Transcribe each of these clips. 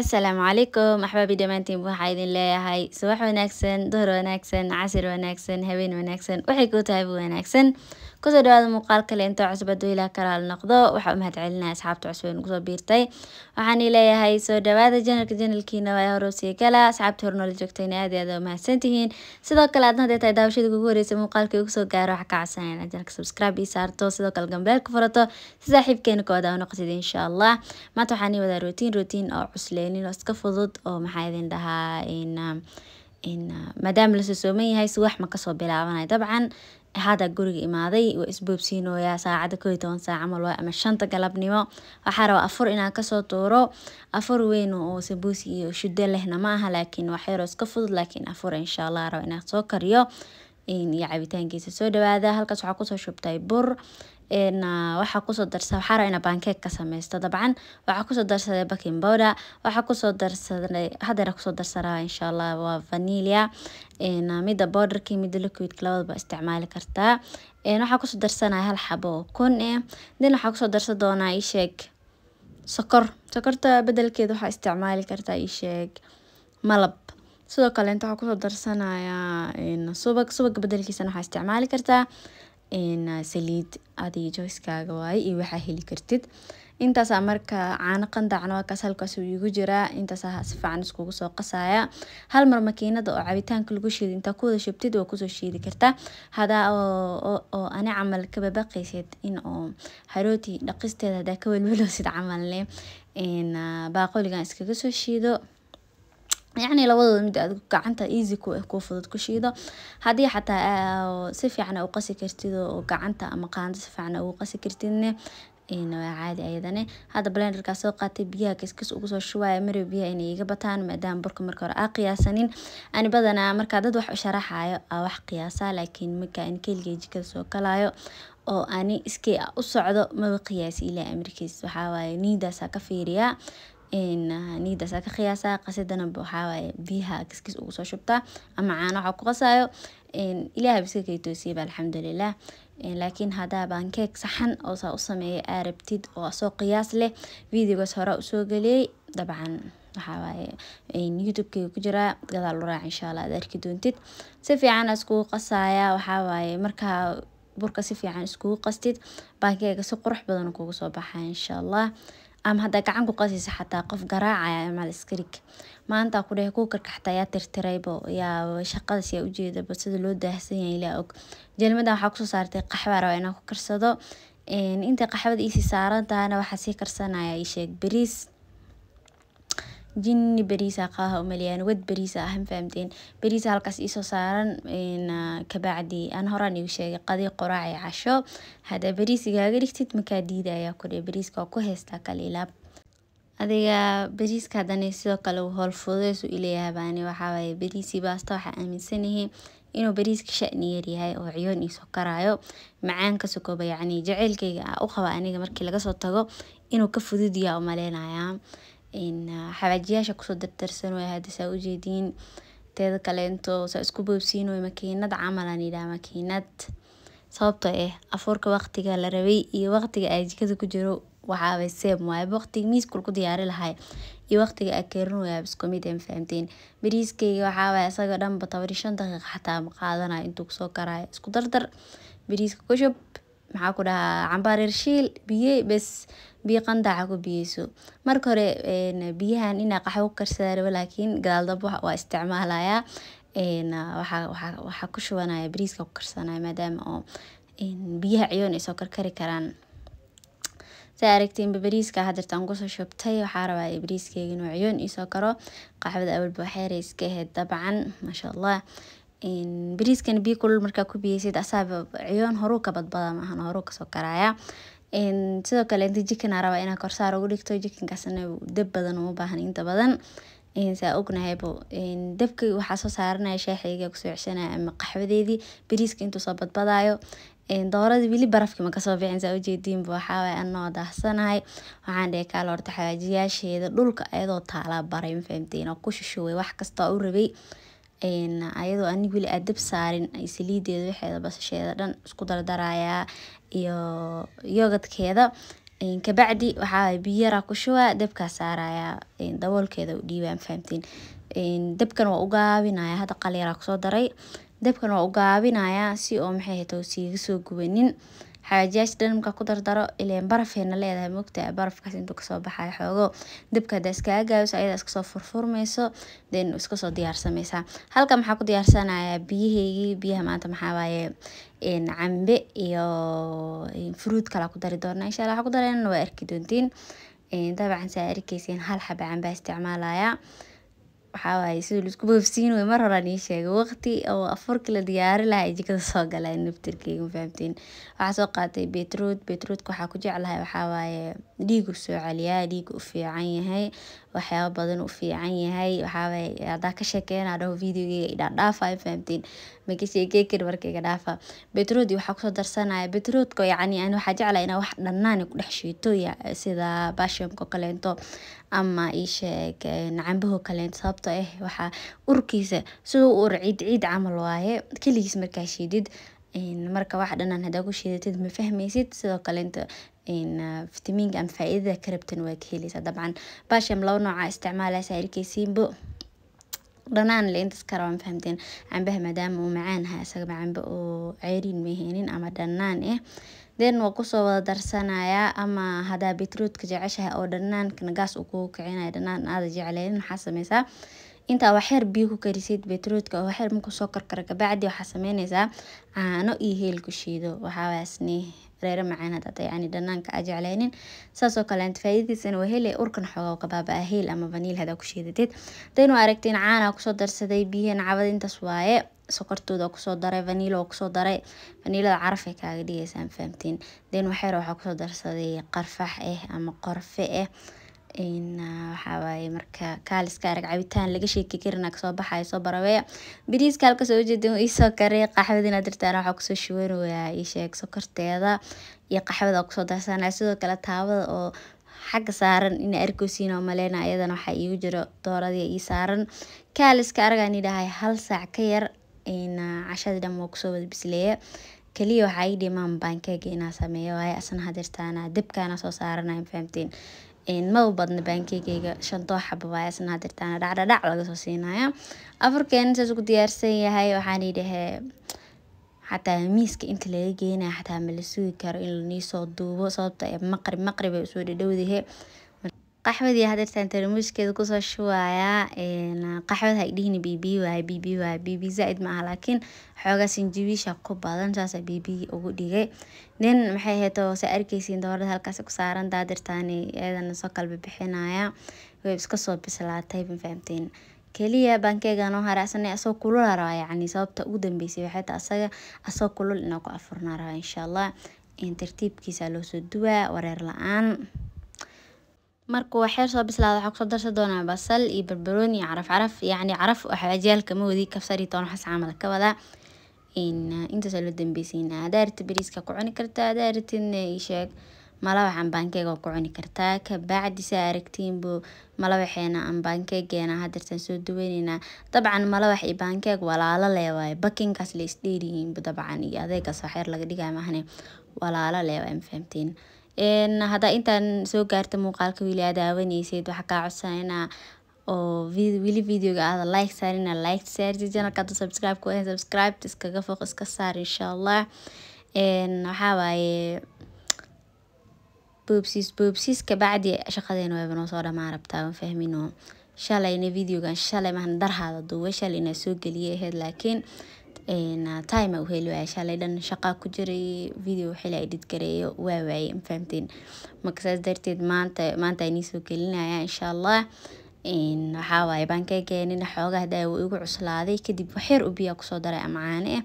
asalaamu calaykum axbaabi dhammaantiin waxaa idin leeyahay subax wanaagsan duhur wanaagsan casir wanaagsan habeen wanaagsan waxay kuu tahay bu wanaagsan kusoo dhawaada muuqaal kale intoo cusub hadduu ilaah kalaal noqdo waxaa u mahad celinaya asxaabta cusub ee soo biirtay waxaan leeyahay soo dhawaada janalka janalkiina waa horoosii gala asxaabta hornoola joogtayna aad aad u mahadsantihiin sidoo kale aadna haddee tahay daawashada ugu horeysay muuqaalkii ugu soo gaaro waxaa ka codsanaya inaad janalka subscribe ii saarto sidoo kale gambeelka furato si saaxiibkeena kooda u noqotid insha allah maanta waxaan ii wadaa rootiin rootiin oo cusleynin oo iska fudud oo maxaa idin dhahaa in maadaama lasoo yahay si ma kasoo bilaabanayo dabcan hada guriga imaaday waa isboobsiinooyaa saacada kooiy toban saaca malwa ama shanta galabnimo waxaa rabaa afur inaan kasoo tuuro afur weyn oo sabuusi iyo shudo lehna ma aha laakiin wax waxyaroo iska fudud laakiin afur insha allah raba inaan soo kariyo iyo cabitaankiisa soo dhawaada halkaas waxaa kusoo shubtay bur waxaa kusoo darsa waxaa rabaa inaa bankeeg ka sameysto dabcan waxaa kusoo darsaday baking powder waxaa kusoo darsaday hadeera kusoo darsanaa insha allah waa vanilia mida powderkii mida liquidka labadaba isticmaali kartaa waxaa kusoo darsanaya hal xabo kun eh then waxaa kusoo darsan doonaa isheeg sokor sokorta bedelkeeda waxaa isticmaali kartaa isheeg malab sidoo kaleeta waxaa kusoo darsanayaa subag subaga bedelkiisana waxaa isticmaali kartaa Ah, saliid adii jooskaaga waay iyo waxaa heli kartid intaasa ah, marka caano qandacna waa kaas halkaas uu iigu jiraa intaasa ah, si iskugu soo qasaya hal mar makiinada oo cabitaanka lagu shiido intaa kuwada shubtid waa kusoo shiidi kartaa hadaa oo ani camal ka babaqaysid in oo harooti dhaqisteeda hadaa ka welwelowsid camalne baaqoligan iskaga soo shiido yacni labadooda mida aad gacanta easy ku ah kuu fudud ku shiido haddii xataa si fiican u qasi kartid oo gacanta ama qaando si fiican ugu qasi kartidne caadi ayadane hadda blenderkaa soo qaatay biyaha kaskis ugu soo shubaaya mariba biyaha inay iga bataan maadaama burka marka hore aa qiyaasanin ani badanaa markaa dad wax u sharaxaayo aa wax qiyaasaa laakiin markaa in keligay jikada soo kalaayo oo ani iskii u socdo maba qiyaasi ilaa amrikiis waxaa niidaasaa ka fiiriyaa Ah, niidaasaa ka qiyaasa qasidana waxaawaay eh, biyaha kiskis ugu soo shubtaa ama caano waxaa ku qasaayo ilaahay biska kaytoosiyaba alxamdulilah eh, laakiin haddaabaan keeg saxan oo saa u sameeya aa rabtid oo asoo qiyaas leh videogaas horaa usoo geliyey dabcan waxawaaye youtubekeyga ku jiraa gadaal u raac insha arki doontid si fiican iskugu qasaaya waxawaaye markaa burka si fiican iskugu qastid baankeega si qurux badan kugu soo baxaa insha allah ama haddaa gacan ku qasaysa xataa qof garaacaya ama iskarig maanta ku dhehe kuukarka xataa yaa tirtiraybo yaa shaqadas yaa ujeedaba sida loo daahsan yahay ilaa og jelmadan waxaa kusoo saartay qaxwaa rabaa inaan ku karsado intay qaxwada iisii saaran tahana waxaa sii karsanaya ii sheeg bariis jini bariisa qaaha umaleyaan wad bariisa ah mafahamteen bariisa halkaas iisoo saaran ah, kabacdi aan horaan igu sheegay qadi qoraacay casho haddaa bariis dhigtid makaa diida ayaa bariiska waa ku heystaa kale adiga bariiska haddana sidoo kale howl fududeys u ilayahabaani waxaawaye bariisi baasta waxaa aaminsanahay inuu bariiska shani yar yahay oo ciyoon iisoo karaayo macaan ka yacni jaceylkayga ah u qaba aniga markii lagasoo tago inuu ka fudud yaha umaleynayaa xawajiyasha kusoo dardarsan waye hada saa ujeedin teeda kaleeto saa isku boobsin waye makiinad camal aan makiinad sababtoo eh afuurka waqtiga larabe iyo waqtiga aa jikada kujiro waxaa waye same waye waqtiga miiska lakudiyaari lahaa iyo waqtiga aa karini isku mid eh mafahamteen bariiskeyga waxaa asaga oo dhan shan daqiiqo xataa maqadanayo intuu kusoo karayo isku dardar bariiska kushub maxaa ku dhahaa cambaar yarshiil biyo bes biyo qandaaca ku biyeyso marka hore biyahan inaa qaxwo ku karsadaa raba laakiin gadaal waa isticmaalayaa waxaa ku shubanaya bariiska ku karsanaya maadaama oo biyaha ciyoon isoo karkari karaan saa bariiska hadeerta kusoo shubtay waxaa rabaa bariiskeega ciyoon iisoo karo qaxwada awalba waxyar iska ahayd dabcan maasha allah bariiskana biyo kulul markaa ku biyeysid asaaba ciyoon horuu ka badbadaa maahan horuu kasoo karaya sidoo kale inta jikin rabaa inaa korsaar ugu dhigto jikinkaasna dab badan uma baahan inta badan saa ognahaybo dabka waxaa soo saaranaya sheexeyga kusoo ceshanaya ama qaxwadeedii bariiska intuu soo badbadaayo dooradii weli barafkii ma bixin saa ujeediinba waxaawaay anoo daahsanahay waxaan dhihi kaala horta xawaajiyaasheeda dhulka ayadoo taalaa baray ma fahamteen oo ku shushuway wax kastoo u rabay ayadoo anig weli aadab saarin saliideeda waxeeda basasheeda dhan isku dardarayaa iyo yogadkeeda kabacdi waxaa biyo yaraa ku shubaa dabkaa saarayaa daboolkeeda u dhiibaa fahamtiin dabkan waa u gaabinayaa hadda qal kusoo daray dabkan waa u gaabinayaa si oo maxay hata siiga soo gubanin xawaajiyaasha dhan ku dardaro ileen barafeena leedahay mogta barafkaas intuu kasoo baxayo xoogo dabka haddaa iskaga gaabeyso ayadaa iskasoo furfurmayso then iskasoo diyaarsamaysaa halkan maxaa ku diyaarsanayaa biyaheygii biyaha maanta maxaa cambe iyo fruud kala ku dari doona insha alla waxaa ku dareenna waa arki doontiin dabcan saa arkeysiin hal xaba cambaa isticmaalaya waxaa waaye sida laisku boofsiin wey mar horaan ii sheegay waqti oo afurki la diyaari lahaa jikada soo galay naftirkeyga ma fahamteen waxaa soo qaatay beetrood beetroodka waxaa ku jeclahay waxaa waaye dhiigu soo celiyaa dhiigu ufiican yahay waxyaaba badan ufiican yahay waxaawaye hadaa ka sheekeyna dhaho videogeyga idhaadhaafa i fahamteen maka sheekey kari marka iga dhaafa betroodi waxaa kusoo darsanaya betroodka yacni aan waxaa jeclaa inaa wax dhanaani ku dhex shiito sida bashamko kaleento ama iisheeg eh, nacambaho kaleento sababtoo ah eh, waxaa urkiisa siduu ur ciid ciid camal waaye keligiis markaa shiidid marka wax dhanaan hadaa ku shiidatid ma fahmeysid sidoo kaleento fitamiinka ama faa-iidada ka rabtan waa ka heleysaa dabcan baasham laba nooca isticmaaleysa erkeysiinbo dhanaan leintas kara waan fahamteen cambaha maadaama uu macaan ha isagaba cambe oo ceyriin maheenin ama dhanaan eh then waa kusoo wada darsanayaa ama hadaa betroodka jeceshahay oo dhanaankana gaas uu kugu kicinaya dhanaan aada jeclaynin maxaa sameysaa biyo ku karisid betroodka oo waxyar markuu soo karkaro kabacdi waxaa sameyneysaa caano iyo heelku shiido waxaawaasne hareero macaan hadaata yani dhanaanka a jeclaynin saasoo kale anta faaiidadiisana waa hele urkan xooga qabaaba ah heel ama vaniil hadaa ku shiidateed hadaynu aragteen caanaa kusoo darsaday biyiheen cabad intaas waaye sokortooda kusoo daray vanilo kusoo daray vaniilada carafay kaaga dhigaysaa fahamtiin den waxyar waxaa kusoo darsaday qarfax ah ama qorfe ah Ah, waxaawaaye marka kaaliska arag cabitaan laga sheeki karina kasoo baxayo soo baraweya bariiska halka soo ujeedin iisoo kari qaxwadina dirtaan waxaa kusoo shiwanaya iisheeg sokorteeda iyo qaxwada kusoo darsanaya sidoo kale taabada oo xagga saaran in arkoosiin oo maleyna iyadana waxaa iigu jiro dooradi ii saaran kaaliska aragaan idhahay hal saac ka yar ah, cashadi dhan waa kusoo wada bisleeya kaliya waxaa ii dhimaan baankeega inaa sameeyo waaye asna hadirtaana dabkaana soo saaranaya fahamtiin maba badna bankeygeyga shantoo xaba waay isna hadirtaana dhacdhadhac lagasoo siinaya afarkeena saas ugu diyaarsan yahay waxaan idhahee xataa miiska inta laga geynaya xataa ma la sugi karo in laniisoo duubo sababta ah maqrib maqrib ay usoo dhadhowdahe qaxwadii had dhirtaan tarmuuskeeda kusoo shuwayaa qaxwad ha idhihin bb waay bb waay bb zaaid maaha laakiin xoogaa sinjibiisha ku badan saasa bb ugu dhigay nin maxay ahayd oo saa doorada halkaas ku saaran daadirtaani iyadana soo kalba bixinaya way iska soo bislaatay ma keliya baankeegan oo haraacsanay asoo kulula rabaa yacni sababta ugu dambeysay waxay tahay asaga asoo kulul inaa ku afurnaa rabaa insha in tartiibkiisa loosoo duwaa wareer la-aan markuu wax yar soo bislaado waxaa kusoo darsan doonaa basal iyo barbarooni iyo caraf caraf yacni caraf waxaa ah ajaalka mawadi kabsari toon waxaas camal ka wadaa ah, intaas loo dambeysiina hadaa rabtid bariiska ku cuni kartaa hadaa rabtidna eh, isheeg malawax ambaankeega ku cuni kartaa kabacdi saa aragtiinbu malawaxeena ambaankeegeena hadeertaan soo daweyneynaa dabcan malawax iyo baankeeg walaalo leewaaye bakinkaas la isdheeriyihiinbu dabcan iyo adeegaas waxyar laga dhigaa maahane walaalo leewaaye ma fahamteen hadaa intaan soo gaarta muuqaalka weli aa daawaneysid waxaa kaa codsanayna oo weli videoga aada like saarina like saarti janalka hadda subscribe ku ahayn eh, subscribe iskaga foq iska saar insha allah waxaa waaye boobsiis boobsiis kabacdi shaqadeena wayba noo soo dhamaan rabtaa ma fahmino shalayna videogan shalay mahan darhaada duubay shalayna soo geliya ahayd laakiin time u heli waaye shalay shaqaa ku jiray video xila edit gareeyo waa waaye marka saas darteed maanta maanta ay niisoo gelinayaa insha allah waxaa waaye baan ka keenin xoogaa igu cuslaaday kadib waxyar u biyaa kusoo daray amacaane ah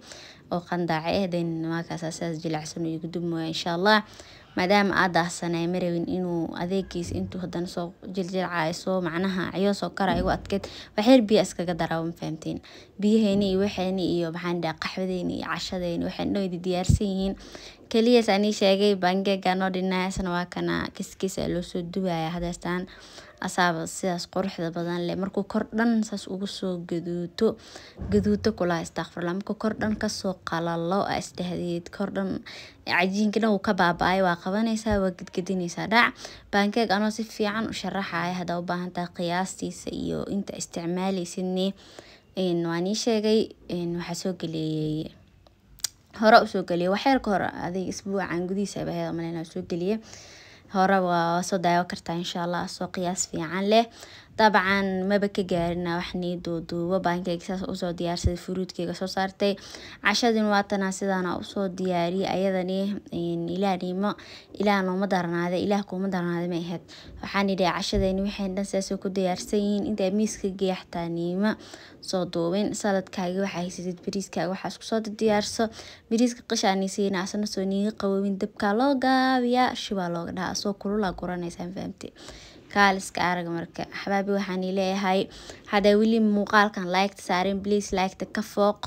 oo qandaace ah den markaasaa saas jilacsan igu dumoya insha allah maadaama aa dahsanay marawin inuu adeegis intuu hadana soo jiljilacayo soo macnaha ciyoo soo karayo igu adkeyd wax yar biya iskaga daraa mafahamteen biyaheeni iyo waxeeni iyo maxaan dhaha qaxwadeeni iyo cashadeeni waxaan dhow diyaarsan yihiin kaliyaas anii sheegay bangeega anoo dhinanayo isna waa kana kiskis ayaa loosoo duwaya hadeertaan asaaba sidaas quruxda badan leh markuu kordhan saas ugu soo gaduuto gaduuto kulaa istakfirla markuu kordhan kasoo qalalo a isdhehdeed kordhan cajiinka dhan uu ka baaba waa qabanaysaa waa gadgadinaysaa dhac bangeeg anoo si fiican u sharaxaya haddaa u baahan tahay qiyaastiisa iyo inta isticmaaleysidne waan sheegay waxaa soo galeeyay hore usoo geliya wax yarka hore adig isbuucan gudihiisa abaheeda malin soo geliya hore waa soo daawo kartaa insha allah soo qiyaas fiican leh dabcan maba ka gaarina wax nii duuduubo baankeyga saas usoo diyaarsaday furuudkeyga soo saartay cashadin waatana sidaana usoo diyaariyay ayadani ilaanimo ilaahna uma darnaade ilaah kuma darnaade ma aheyd waxaan idhi cashadeeni waxayn dhan sidaasoo ku diyaarsan yihiin intaa miiska geeya xataa soo duubin saladkaaga waxaa haysatid bariiskaaga waxaa isku diyaarso bariiska qishaaniisiina asna soo niiga qawoobin dabkaa loo gaabiyaa shibaa looga dhaha asoo kululaa guranaysaa fahamtay kaaliska arag marka xabaabi waxaan leeyahay hadha weli muuqaalkan laykta saarin please laykta ka fooq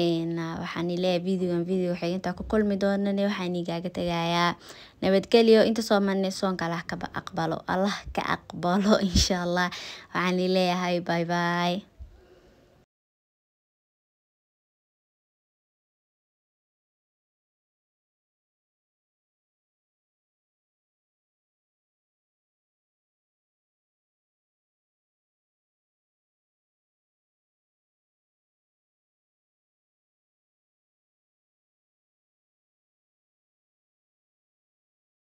ah, waxaan leeyahay videogan video xiginta ku kulmi doonane waxaan igaaga tagayaa nabadgelyo inta soomane soonka allah ka aqbalo allah ka aqbalo insha allah waxaan leeyahay bye bye